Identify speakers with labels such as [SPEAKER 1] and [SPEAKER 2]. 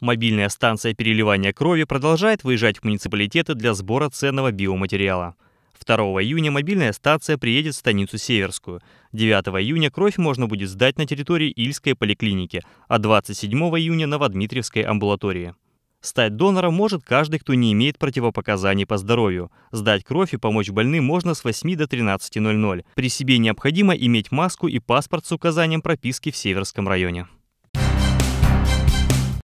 [SPEAKER 1] Мобильная станция переливания крови продолжает выезжать в муниципалитеты для сбора ценного биоматериала. 2 июня мобильная станция приедет в станицу Северскую. 9 июня кровь можно будет сдать на территории Ильской поликлиники, а 27 июня – на Новодмитриевской амбулатории. Стать донором может каждый, кто не имеет противопоказаний по здоровью. Сдать кровь и помочь больным можно с 8 до 13.00. При себе необходимо иметь маску и паспорт с указанием прописки в Северском районе.